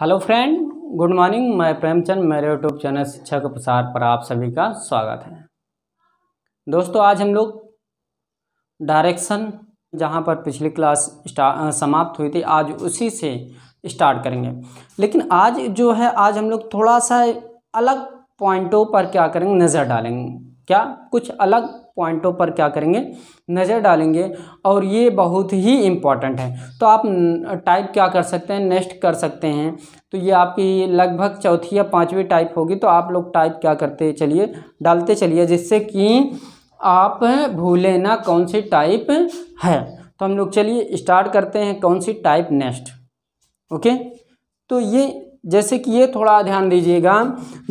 hello friend good morning मैं प्रेमचंद मेरे YouTube channel शिक्षा के प्रसार पर आप सभी का स्वागत है दोस्तों आज हम लोग डायरेक्शन जहां पर पिछली क्लास समाप्त हुई थी आज उसी से स्टार्ट करेंगे लेकिन आज जो है आज हम लोग थोड़ा सा अलग पॉइंटों पर क्या करेंगे नज़र डालेंगे क्या कुछ अलग पॉइंटों पर क्या करेंगे नज़र डालेंगे और ये बहुत ही इम्पॉर्टेंट है तो आप टाइप क्या कर सकते हैं नेक्स्ट कर सकते हैं तो ये आपकी लगभग चौथी या पाँचवीं टाइप होगी तो आप लोग टाइप क्या करते चलिए डालते चलिए जिससे कि आप भूलें ना कौन सी टाइप है तो हम लोग चलिए स्टार्ट करते हैं कौन सी टाइप नेक्स्ट ओके तो ये जैसे कि ये थोड़ा ध्यान दीजिएगा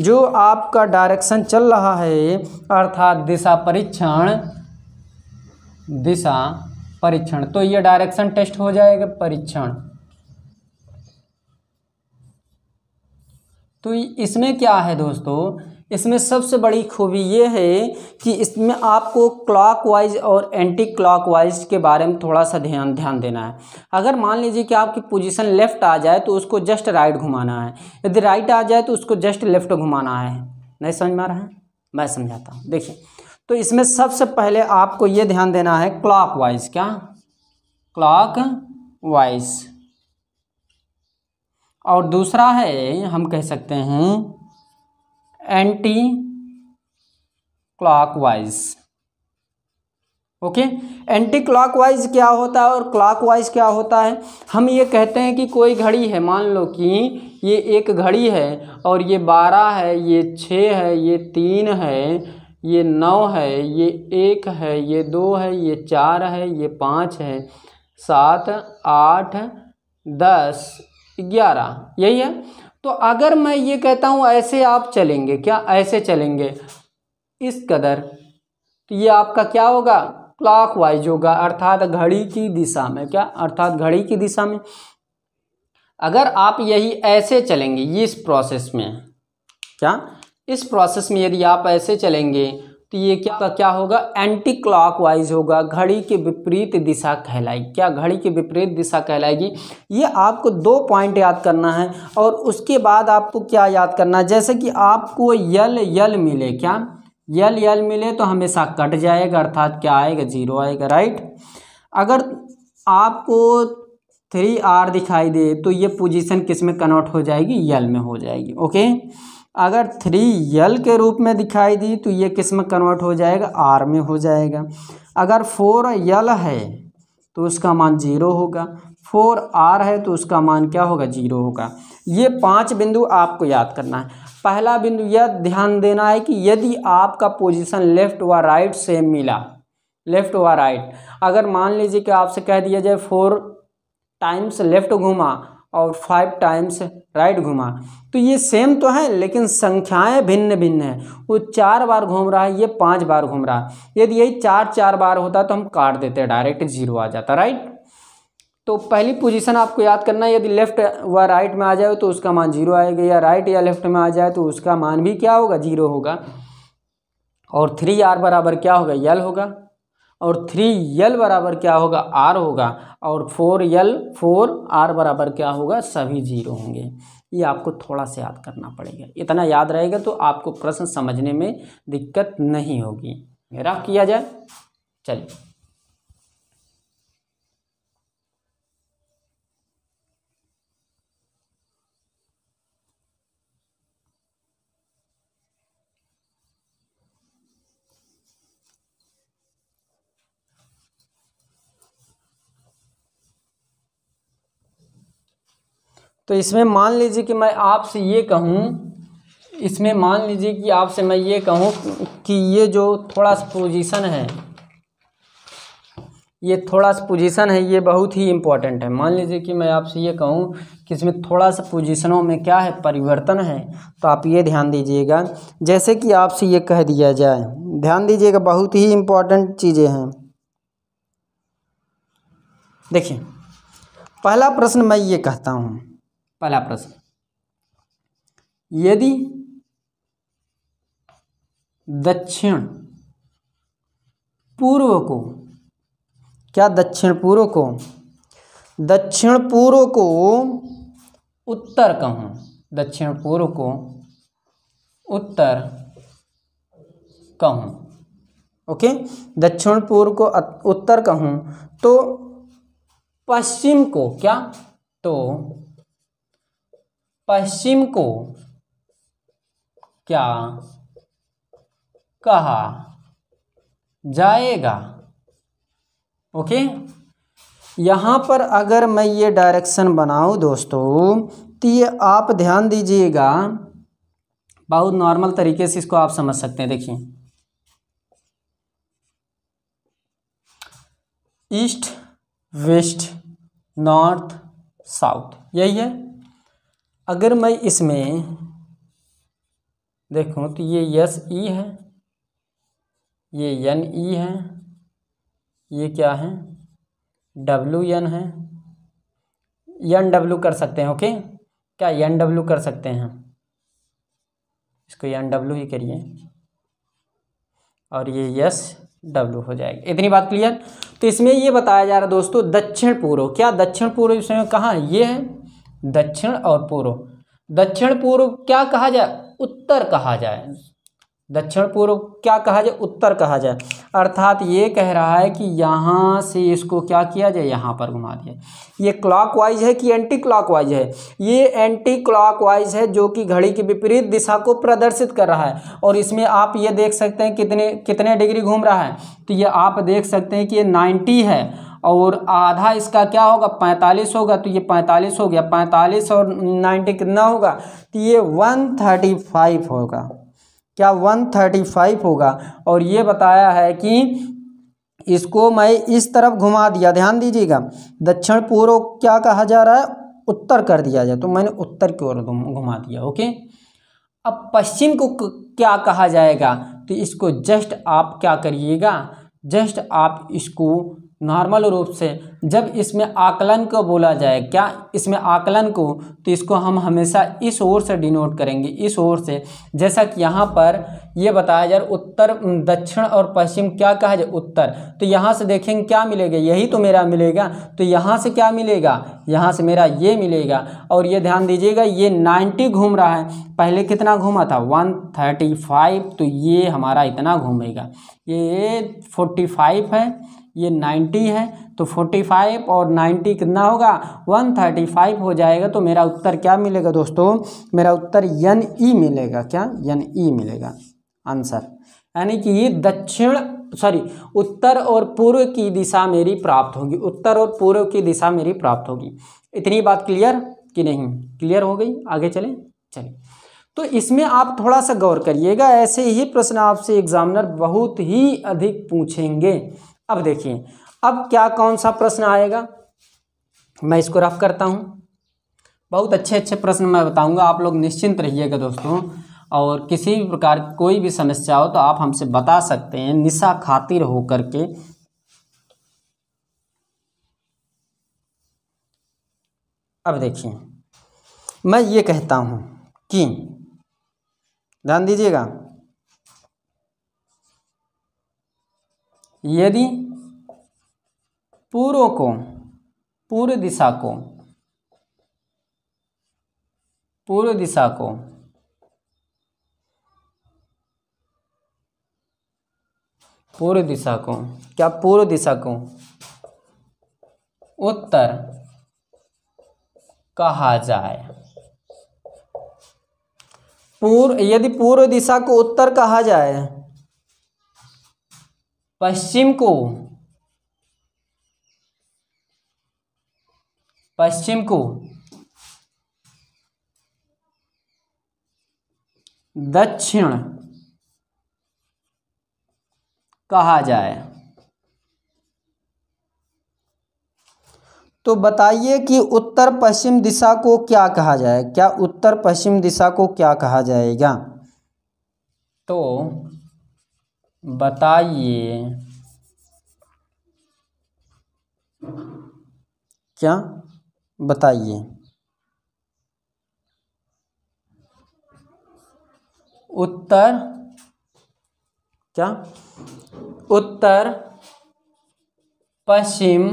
जो आपका डायरेक्शन चल रहा है अर्थात दिशा परीक्षण दिशा परीक्षण तो ये डायरेक्शन टेस्ट हो जाएगा परीक्षण तो इसमें क्या है दोस्तों इसमें सबसे बड़ी खूबी ये है कि इसमें आपको क्लॉकवाइज और एंटी क्लॉकवाइज के बारे में थोड़ा सा ध्यान ध्यान देना है अगर मान लीजिए कि आपकी पोजीशन लेफ़्ट आ जाए तो उसको जस्ट राइट घुमाना है यदि राइट आ जाए तो उसको जस्ट लेफ़्ट घुमाना है नहीं समझ में आ रहा है मैं समझाता हूँ देखिए तो इसमें सबसे पहले आपको ये ध्यान देना है वाइज क्या क्लॉक वाइज और दूसरा है हम कह सकते हैं anti clockwise okay anti clockwise क्या होता है और क्लॉकवाइज क्या होता है हम ये कहते हैं कि कोई घड़ी है मान लो कि ये एक घड़ी है और ये बारह है ये छः है ये तीन है ये नौ है ये एक है ये दो है ये चार है ये पाँच है सात आठ दस ग्यारह यही है तो अगर मैं ये कहता हूँ ऐसे आप चलेंगे क्या ऐसे चलेंगे इस कदर तो ये आपका क्या होगा क्लॉक वाइज होगा अर्थात घड़ी की दिशा में क्या अर्थात घड़ी की दिशा में अगर आप यही ऐसे चलेंगे इस प्रोसेस में क्या इस प्रोसेस में यदि आप ऐसे चलेंगे तो ये क्या का क्या होगा एंटी क्लॉकवाइज होगा घड़ी के विपरीत दिशा कहलाएगी क्या घड़ी के विपरीत दिशा कहलाएगी ये आपको दो पॉइंट याद करना है और उसके बाद आपको क्या याद करना है जैसे कि आपको यल यल मिले क्या यल यल मिले तो हमेशा कट जाएगा अर्थात क्या आएगा जीरो आएगा राइट अगर आपको थ्री आर दिखाई दे तो ये पोजीशन किस में कन्वर्ट हो जाएगी यल में हो जाएगी ओके अगर थ्री यल के रूप में दिखाई दी तो ये किस में कन्वर्ट हो जाएगा आर में हो जाएगा अगर फोर यल है तो उसका मान जीरो होगा फोर आर है तो उसका मान क्या होगा जीरो होगा ये पांच बिंदु आपको याद करना है पहला बिंदु यह ध्यान देना है कि यदि आपका पोजीशन लेफ़्ट व राइट सेम मिला लेफ़्ट व राइट अगर मान लीजिए कि आपसे कह दिया जाए फोर टाइम्स लेफ़्ट घूमा और फाइव टाइम्स राइट घुमा तो ये सेम तो है लेकिन संख्याएं भिन्न भिन्न हैं वो चार बार घूम रहा है ये पांच बार घूम रहा है यदि यही चार चार बार होता तो हम काट देते हैं डायरेक्ट जीरो आ जाता राइट तो पहली पोजीशन आपको याद करना है यदि लेफ्ट व राइट में आ जाए तो उसका मान जीरो आएगा या राइट या लेफ्ट में आ जाए तो उसका मान भी क्या होगा जीरो होगा और थ्री आर बराबर क्या होगा यल होगा और थ्री यल बराबर क्या होगा आर होगा और फोर यल फोर आर बराबर क्या होगा सभी जीरो होंगे ये आपको थोड़ा सा याद करना पड़ेगा इतना याद रहेगा तो आपको प्रश्न समझने में दिक्कत नहीं होगी मेरा किया जाए चलिए तो इसमें मान लीजिए कि मैं आपसे ये कहूँ इसमें मान लीजिए कि आपसे मैं ये कहूँ कि ये जो थोड़ा सा पोजीशन है ये थोड़ा सा पोजीशन है ये बहुत ही इम्पोर्टेंट है मान लीजिए कि मैं आपसे ये कहूँ कि इसमें थोड़ा सा पोजीशनों में क्या है परिवर्तन है तो आप ये ध्यान दीजिएगा जैसे कि आपसे ये कह दिया जाए ध्यान दीजिएगा बहुत ही इम्पोर्टेंट चीज़ें हैं देखिए पहला प्रश्न मैं ये कहता हूँ पहला प्रश्न यदि दक्षिण पूर्व को क्या दक्षिण पूर्व को दक्षिण पूर्व को उत्तर कहूँ दक्षिण पूर्व को उत्तर कहूँ ओके दक्षिण पूर्व को उत्तर कहूँ तो पश्चिम को क्या तो पश्चिम को क्या कहा जाएगा ओके यहां पर अगर मैं ये डायरेक्शन बनाऊं दोस्तों तो ये आप ध्यान दीजिएगा बहुत नॉर्मल तरीके से इसको आप समझ सकते हैं देखिए ईस्ट वेस्ट नॉर्थ साउथ यही है अगर मैं इसमें देखूँ तो ये यस ई है ये एन ई है ये क्या है डब्ल्यू एन है एन डब्ल्यू कर सकते हैं ओके क्या एन डब्ल्यू कर सकते हैं इसको एन डब्ल्यू ही करिए और ये यस डब्ल्यू हो जाएगा इतनी बात क्लियर तो इसमें ये बताया जा रहा है दोस्तों दक्षिण पूर्व क्या दक्षिण पूर्व इसमें कहाँ ये है दक्षिण और पूर्व दक्षिण पूर्व क्या कहा जाए उत्तर कहा जाए दक्षिण पूर्व क्या कहा जाए उत्तर कहा जाए अर्थात ये कह रहा है कि यहाँ से इसको क्या किया जाए यहाँ पर घुमा दिया ये क्लॉकवाइज है कि एंटी क्लॉकवाइज है ये एंटी क्लॉकवाइज है जो कि घड़ी की विपरीत दिशा को प्रदर्शित कर रहा है और इसमें आप ये देख सकते हैं कितने कितने डिग्री घूम रहा है तो ये आप देख सकते हैं कि ये नाइन्टी है और आधा इसका क्या होगा पैंतालीस होगा तो ये पैंतालीस हो गया पैंतालीस और नाइन्टी कितना होगा तो ये वन थर्टी फाइव होगा क्या वन थर्टी फाइव होगा और ये बताया है कि इसको मैं इस तरफ घुमा दिया ध्यान दीजिएगा दक्षिण पूर्व क्या कहा जा रहा है उत्तर कर दिया जाए तो मैंने उत्तर की ओर घुमा दिया ओके अब पश्चिम को क्या कहा जाएगा तो इसको जस्ट आप क्या करिएगा जस्ट आप इसको नॉर्मल रूप से जब इसमें आकलन को बोला जाए क्या इसमें आकलन को तो इसको हम हमेशा इस ओर से डिनोट करेंगे इस ओर से जैसा कि यहाँ पर ये बताया जाए उत्तर दक्षिण और पश्चिम क्या कहा जाए उत्तर तो यहाँ से देखेंगे क्या मिलेगा यही तो मेरा मिलेगा तो यहाँ से क्या मिलेगा यहाँ से मेरा ये मिलेगा और ये ध्यान दीजिएगा ये नाइन्टी घूम रहा है पहले कितना घूमा था वन थर्टी फाइव तो ये हमारा इतना घूमेगा ये फोर्टी फाइव है ये 90 है तो 45 और 90 कितना होगा 135 हो जाएगा तो मेरा उत्तर क्या मिलेगा दोस्तों मेरा उत्तर यन ई e मिलेगा क्या यन ई e मिलेगा आंसर यानी कि ये दक्षिण सॉरी उत्तर और पूर्व की दिशा मेरी प्राप्त होगी उत्तर और पूर्व की दिशा मेरी प्राप्त होगी इतनी बात क्लियर कि नहीं क्लियर हो गई आगे चले चलें तो इसमें आप थोड़ा सा गौर करिएगा ऐसे ही प्रश्न आपसे एग्जामिनर बहुत ही अधिक पूछेंगे अब देखिए अब क्या कौन सा प्रश्न आएगा मैं इसको रफ करता हूँ बहुत अच्छे अच्छे प्रश्न मैं बताऊंगा आप लोग निश्चिंत रहिएगा दोस्तों और किसी भी प्रकार की कोई भी समस्या हो तो आप हमसे बता सकते हैं निशा खातिर हो करके अब देखिए मैं ये कहता हूँ कि ध्यान दीजिएगा यदि पूर्व को पूर्व दिशा को पूर्व दिशा को पूर्व दिशा को क्या पूर्व दिशा को उत्तर कहा जाए पूर्व यदि पूर्व दिशा को उत्तर कहा जाए पश्चिम को पश्चिम को दक्षिण कहा जाए तो बताइए कि उत्तर पश्चिम दिशा को क्या कहा जाए क्या उत्तर पश्चिम दिशा को क्या कहा जाएगा तो बताइए क्या बताइए उत्तर क्या उत्तर पश्चिम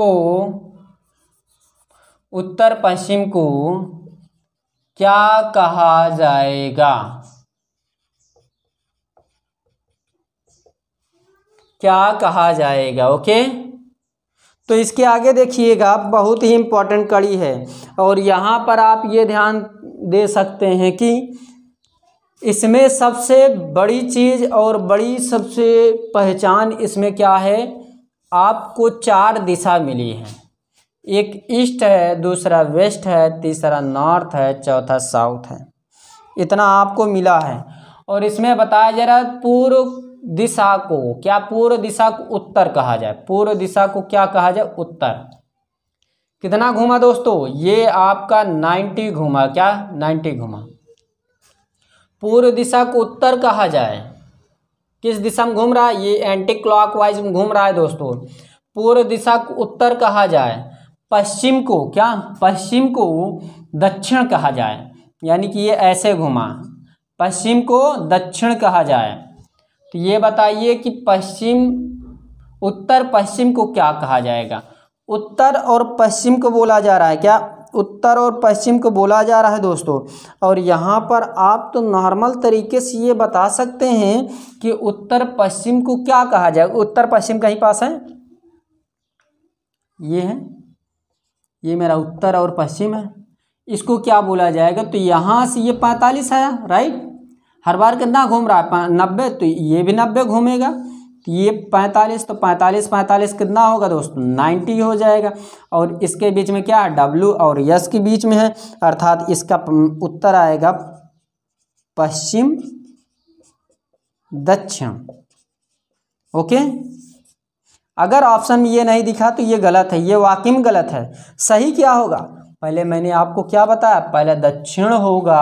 को उत्तर पश्चिम को क्या कहा जाएगा क्या कहा जाएगा ओके तो इसके आगे देखिएगा बहुत ही इम्पॉर्टेंट कड़ी है और यहाँ पर आप ये ध्यान दे सकते हैं कि इसमें सबसे बड़ी चीज़ और बड़ी सबसे पहचान इसमें क्या है आपको चार दिशा मिली है एक ईस्ट है दूसरा वेस्ट है तीसरा नॉर्थ है चौथा साउथ है इतना आपको मिला है और इसमें बताया जा रहा है पूर्व दिशा को क्या पूर्व दिशा को उत्तर कहा जाए पूर्व दिशा को क्या कहा जाए उत्तर कितना घूमा दोस्तों ये आपका 90 घूमा क्या 90 घूमा पूर्व दिशा को उत्तर कहा जाए किस दिशा में घूम रहा है ये एंटी क्लॉकवाइज में घूम रहा है दोस्तों पूर्व दिशा को उत्तर कहा जाए पश्चिम को क्या पश्चिम को दक्षिण कहा जाए यानी कि ये ऐसे घुमा पश्चिम को दक्षिण कहा जाए तो ये बताइए कि पश्चिम उत्तर पश्चिम को क्या कहा जाएगा उत्तर और पश्चिम को बोला जा रहा है क्या उत्तर और पश्चिम को बोला जा रहा है दोस्तों और यहाँ पर आप तो नॉर्मल तरीके से ये बता सकते हैं कि उत्तर पश्चिम को क्या कहा जाए उत्तर पश्चिम कहीं पास है ये है ये मेरा उत्तर और पश्चिम है इसको क्या बोला जाएगा तो यहाँ से ये पैंतालीस है राइट हर बार कितना घूम रहा है नब्बे तो ये भी नब्बे घूमेगा तो ये पैंतालीस तो पैंतालीस पैंतालीस कितना होगा दोस्तों नाइन्टी हो जाएगा और इसके बीच में क्या है डब्लू और यस के बीच में है अर्थात इसका उत्तर आएगा पश्चिम दक्षिण ओके अगर ऑप्शन ये नहीं दिखा तो ये गलत है ये वाकिम में गलत है सही क्या होगा पहले मैंने आपको क्या बताया पहले दक्षिण होगा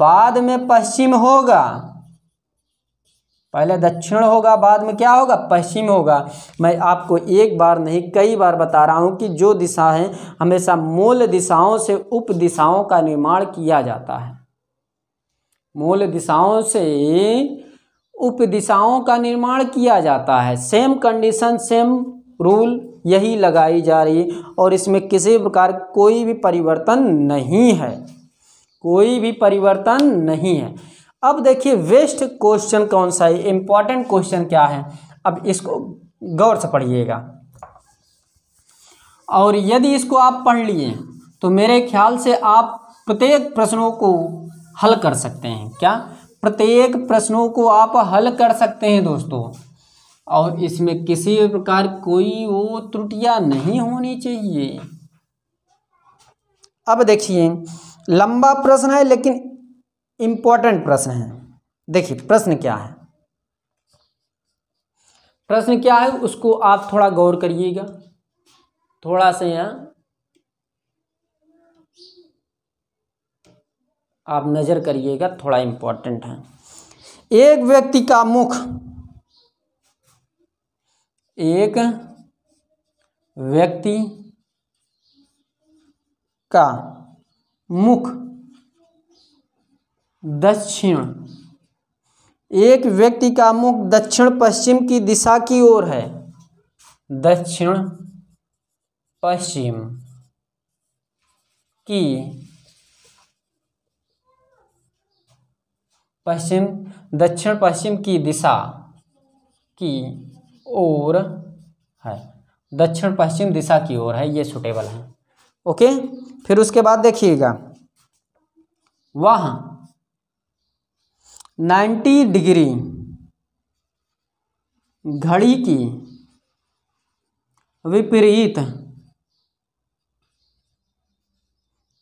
बाद में पश्चिम होगा पहले दक्षिण होगा बाद में क्या होगा पश्चिम होगा मैं आपको एक बार नहीं कई बार बता रहा हूँ कि जो दिशा है हमेशा मूल दिशाओं से उप दिशाओं का निर्माण किया जाता है मूल दिशाओं से उप दिशाओं का निर्माण किया जाता है सेम कंडीशन सेम रूल यही लगाई जा रही है और इसमें किसी प्रकार कोई भी परिवर्तन नहीं है कोई भी परिवर्तन नहीं है अब देखिए वेस्ट क्वेश्चन कौन सा है इम्पॉर्टेंट क्वेश्चन क्या है अब इसको गौर से पढ़िएगा और यदि इसको आप पढ़ लिए तो मेरे ख्याल से आप प्रत्येक प्रश्नों को हल कर सकते हैं क्या प्रत्येक प्रश्नों को आप हल कर सकते हैं दोस्तों और इसमें किसी भी प्रकार कोई वो त्रुटियां नहीं होनी चाहिए अब देखिए लंबा प्रश्न है लेकिन इंपॉर्टेंट प्रश्न है देखिए प्रश्न क्या है प्रश्न क्या है उसको आप थोड़ा गौर करिएगा थोड़ा सा यहाँ आप नज़र करिएगा थोड़ा इंपॉर्टेंट है एक व्यक्ति का मुख एक व्यक्ति का मुख दक्षिण एक व्यक्ति का मुख दक्षिण पश्चिम की दिशा की ओर है दक्षिण पश्चिम की पश्चिम दक्षिण पश्चिम की दिशा की ओर है दक्षिण पश्चिम दिशा की ओर है ये सुटेबल है ओके फिर उसके बाद देखिएगा वह 90 डिग्री घड़ी की विपरीत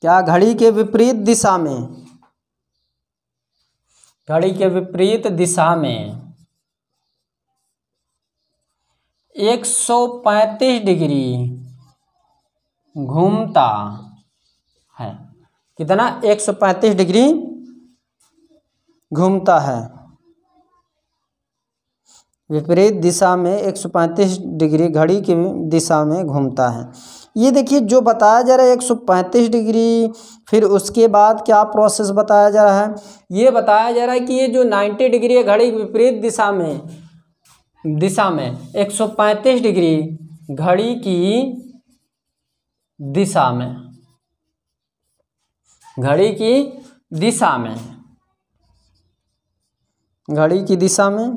क्या घड़ी के विपरीत दिशा में घड़ी के विपरीत दिशा में 135 डिग्री घूमता है कितना 135 डिग्री घूमता है विपरीत दिशा में 135 डिग्री घड़ी की दिशा में घूमता है ये देखिए जो बताया जा रहा है 135 डिग्री फिर उसके बाद क्या प्रोसेस बताया जा रहा है ये बताया जा रहा है कि ये जो 90 डिग्री है घड़ी विपरीत दिशा में दिशा में 135 डिग्री घड़ी की दिशा में घड़ी की दिशा में घड़ी की दिशा में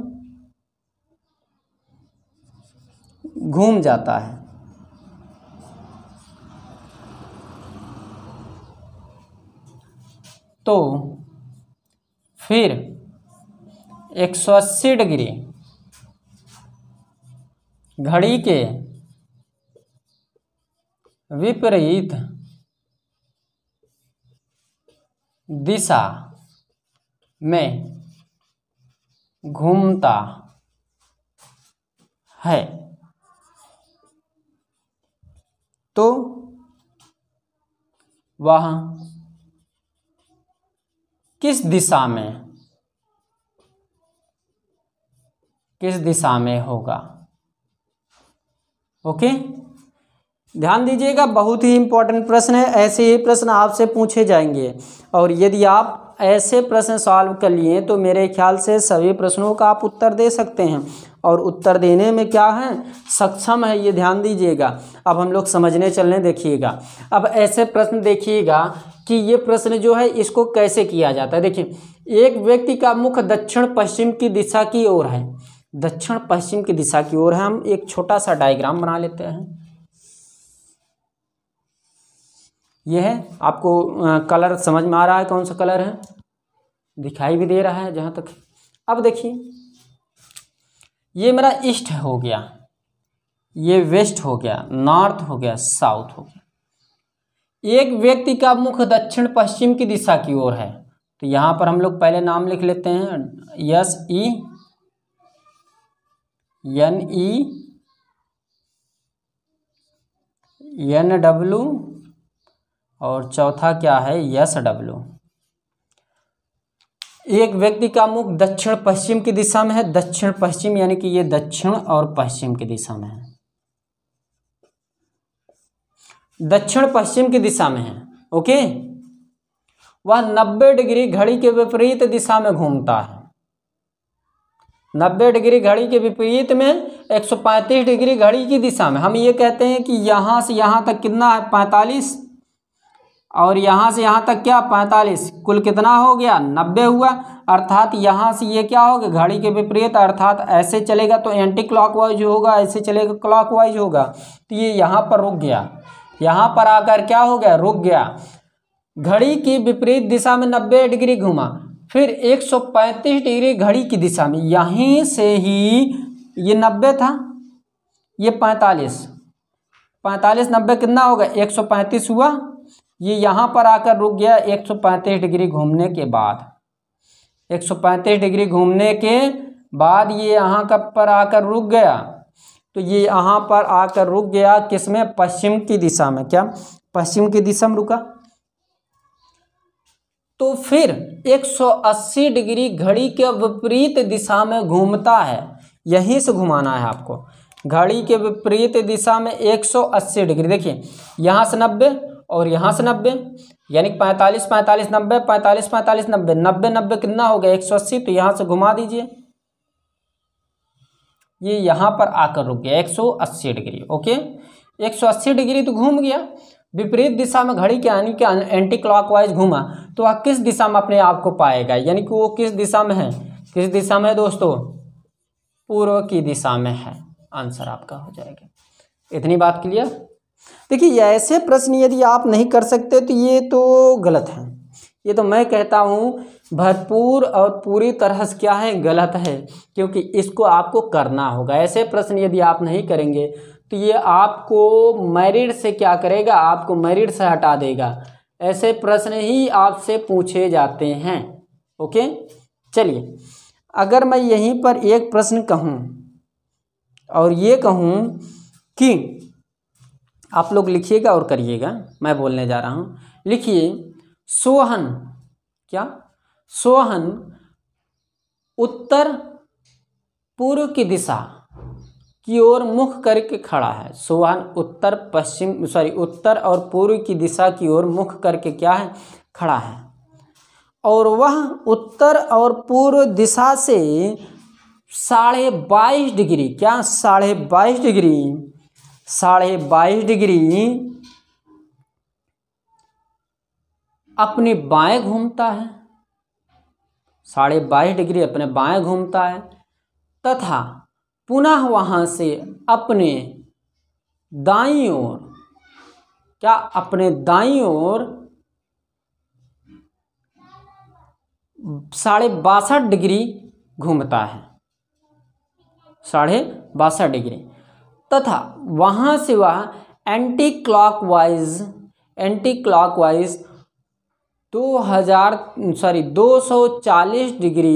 घूम जाता है तो फिर 180 डिग्री घड़ी के विपरीत दिशा में घूमता है तो वह किस दिशा में किस दिशा में होगा ओके ध्यान दीजिएगा बहुत ही इंपॉर्टेंट प्रश्न है ऐसे ही प्रश्न आपसे पूछे जाएंगे और यदि आप ऐसे प्रश्न सॉल्व कर लिए तो मेरे ख्याल से सभी प्रश्नों का आप उत्तर दे सकते हैं और उत्तर देने में क्या है सक्षम है ये ध्यान दीजिएगा अब हम लोग समझने चलने देखिएगा अब ऐसे प्रश्न देखिएगा कि ये प्रश्न जो है इसको कैसे किया जाता है देखिए एक व्यक्ति का मुख दक्षिण पश्चिम की दिशा की ओर है दक्षिण पश्चिम की दिशा की ओर है हम एक छोटा सा डायग्राम बना लेते हैं यह है आपको कलर समझ में आ रहा है कौन सा कलर है दिखाई भी दे रहा है जहां तक अब देखिए ये मेरा ईस्ट हो गया ये वेस्ट हो गया नॉर्थ हो गया साउथ हो गया एक व्यक्ति का मुख दक्षिण पश्चिम की दिशा की ओर है तो यहां पर हम लोग पहले नाम लिख लेते हैं yes E N E N W और चौथा क्या है यस डब्लू एक व्यक्ति का मुख दक्षिण पश्चिम की दिशा में है दक्षिण पश्चिम यानी कि ये दक्षिण और पश्चिम की दिशा में है दक्षिण पश्चिम की दिशा में है ओके वह नब्बे डिग्री घड़ी के विपरीत दिशा में घूमता है 90 डिग्री घड़ी के विपरीत में 135 डिग्री घड़ी की दिशा में हम ये कहते हैं कि यहाँ से यहाँ तक कितना है 45 और यहाँ से यहाँ तक क्या 45 कुल कितना हो गया 90 हुआ अर्थात यहाँ से ये क्या होगा घड़ी के विपरीत अर्थात ऐसे चलेगा तो एंटी क्लॉकवाइज होगा ऐसे चलेगा क्लॉकवाइज होगा तो ये यहाँ पर रुक गया यहाँ पर आकर क्या हो गया रुक गया घड़ी की विपरीत दिशा में नब्बे डिग्री घुमा फिर 135 डिग्री घड़ी की दिशा में यहीं से ही ये 90 था ये 45 45 नब्बे कितना होगा 135 हुआ ये यहाँ पर आकर रुक गया 135 डिग्री घूमने के बाद 135 डिग्री घूमने के बाद ये यहाँ कब पर आकर रुक गया तो ये यहाँ पर आकर रुक गया किस में पश्चिम की दिशा में क्या पश्चिम की दिशा में रुका तो फिर 180 डिग्री घड़ी के विपरीत दिशा में घूमता है यहीं से घुमाना है आपको घड़ी के विपरीत दिशा में 180 डिग्री देखिए यहाँ से नब्बे और यहाँ से नब्बे यानी 45 45 90 45 45 90 90 90 कितना हो गया 180 तो यहाँ से घुमा दीजिए ये यहाँ पर आकर रुक गया 180 डिग्री ओके 180 डिग्री तो घूम गया विपरीत दिशा में घड़ी के यानी कि एंटी क्लॉकवाइज घूमा तो वह किस दिशा में अपने आप को पाएगा यानी कि वो किस दिशा में है किस दिशा में है दोस्तों पूर्व की दिशा में है आंसर आपका हो जाएगा इतनी बात क्लियर देखिए ऐसे प्रश्न यदि आप नहीं कर सकते तो ये तो गलत है ये तो मैं कहता हूँ भरपूर और पूरी तरह से क्या है गलत है क्योंकि इसको आपको करना होगा ऐसे प्रश्न यदि आप नहीं करेंगे तो ये आपको मैरिड से क्या करेगा आपको मैरिड से हटा देगा ऐसे प्रश्न ही आपसे पूछे जाते हैं ओके चलिए अगर मैं यहीं पर एक प्रश्न कहूँ और ये कहूँ कि आप लोग लिखिएगा और करिएगा मैं बोलने जा रहा हूँ लिखिए सोहन क्या सोहन उत्तर पूर्व की दिशा की ओर मुख करके खड़ा है सुवान उत्तर पश्चिम सॉरी उत्तर और पूर्व की दिशा की ओर मुख करके क्या है खड़ा है और वह उत्तर और पूर्व दिशा से साढ़े बाईस डिग्री क्या साढ़े बाईस डिग्री साढ़े बाईस डिग्री अपने बाएं घूमता है साढ़े बाईस डिग्री अपने बाएं घूमता है तथा पुनः वहाँ से अपने दाई ओर क्या अपने दाई ओर साढ़े बासठ डिग्री घूमता है साढ़े बासठ डिग्री तथा वहाँ से वह एंटी क्लॉकवाइज एंटी क्लॉकवाइज हजार सॉरी 240 डिग्री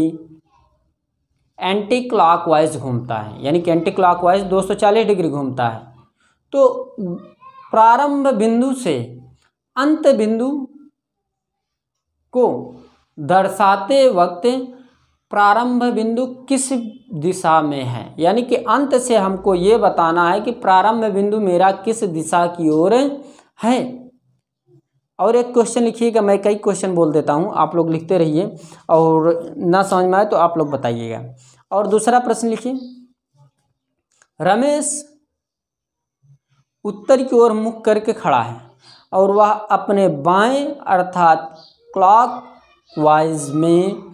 एंटी क्लॉकवाइज घूमता है यानी कि एंटी क्लॉकवाइज 240 डिग्री घूमता है तो प्रारंभ बिंदु से अंत बिंदु को दर्शाते वक्त प्रारंभ बिंदु किस दिशा में है यानी कि अंत से हमको ये बताना है कि प्रारंभ बिंदु मेरा किस दिशा की ओर है और एक क्वेश्चन लिखिएगा मैं कई क्वेश्चन बोल देता हूँ आप लोग लिखते रहिए और ना समझ में आए तो आप लोग बताइएगा और दूसरा प्रश्न लिखिए रमेश उत्तर की ओर मुख करके खड़ा है और वह अपने बाएं अर्थात क्लॉक वाइज में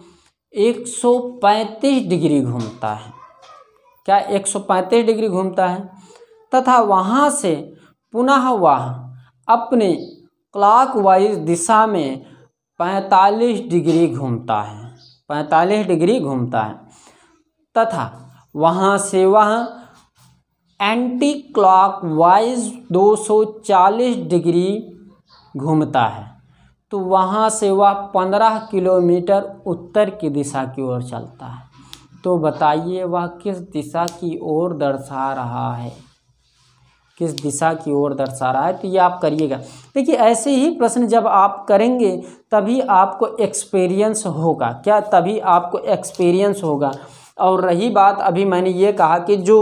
135 डिग्री घूमता है क्या 135 डिग्री घूमता है तथा वहाँ से पुनः वह अपने क्लॉकवाइज दिशा में 45 डिग्री घूमता है 45 डिग्री घूमता है तथा वहाँ से वह एंटी क्लॉकवाइज 240 डिग्री घूमता है तो वहाँ से वह पंद्रह किलोमीटर उत्तर की दिशा की ओर चलता है तो बताइए वह किस दिशा की ओर दर्शा रहा है किस दिशा की ओर दर्शा रहा है तो ये आप करिएगा देखिए ऐसे ही प्रश्न जब आप करेंगे तभी आपको एक्सपीरियंस होगा क्या तभी आपको एक्सपीरियंस होगा और रही बात अभी मैंने ये कहा कि जो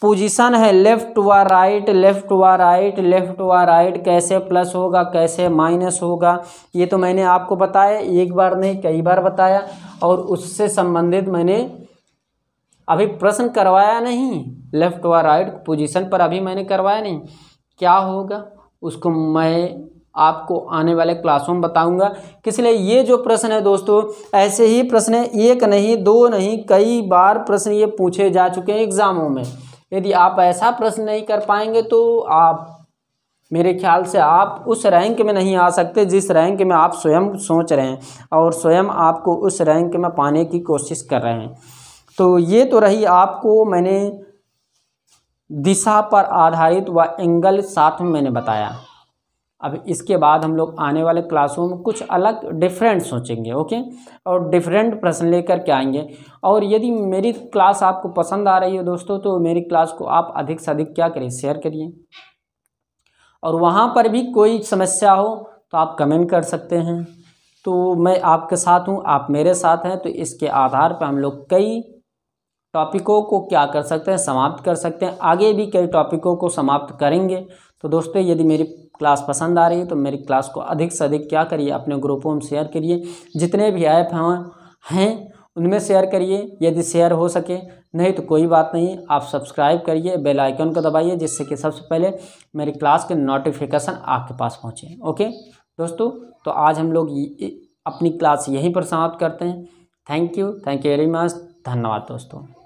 पोजीशन है लेफ़्ट व राइट लेफ़्ट व राइट लेफ़्ट व राइट कैसे प्लस होगा कैसे माइनस होगा ये तो मैंने आपको बताया एक बार नहीं कई बार बताया और उससे संबंधित मैंने अभी प्रश्न करवाया नहीं लेफ्ट व राइट पोजीशन पर अभी मैंने करवाया नहीं क्या होगा उसको मैं आपको आने वाले क्लासों में बताऊंगा किसलिए ये जो प्रश्न है दोस्तों ऐसे ही प्रश्न एक नहीं दो नहीं कई बार प्रश्न ये पूछे जा चुके हैं एग्ज़ामों में यदि आप ऐसा प्रश्न नहीं कर पाएंगे तो आप मेरे ख्याल से आप उस रैंक में नहीं आ सकते जिस रैंक में आप स्वयं सोच रहे हैं और स्वयं आपको उस रैंक में पाने की कोशिश कर रहे हैं तो ये तो रही आपको मैंने दिशा पर आधारित व एंगल साथ में मैंने बताया अब इसके बाद हम लोग आने वाले क्लासों में कुछ अलग डिफरेंट सोचेंगे ओके और डिफरेंट प्रश्न लेकर के आएंगे और यदि मेरी क्लास आपको पसंद आ रही है दोस्तों तो मेरी क्लास को आप अधिक से अधिक क्या करें शेयर करिए और वहाँ पर भी कोई समस्या हो तो आप कमेंट कर सकते हैं तो मैं आपके साथ हूँ आप मेरे साथ हैं तो इसके आधार पर हम लोग कई टॉपिकों को क्या कर सकते हैं समाप्त कर सकते हैं आगे भी कई टॉपिकों को समाप्त करेंगे तो दोस्तों यदि मेरी क्लास पसंद आ रही है तो मेरी क्लास को अधिक से अधिक क्या करिए अपने ग्रुपों में शेयर करिए जितने भी ऐप हैं उनमें शेयर करिए यदि शेयर हो सके नहीं तो कोई बात नहीं आप सब्सक्राइब करिए बेल आइकन को दबाइए जिससे कि सबसे पहले मेरी क्लास के नोटिफिकेशन आपके पास पहुँचे ओके दोस्तों तो आज हम लोग अपनी क्लास यहीं पर समाप्त करते हैं thank you thank you very much धन्यवाद दोस्तों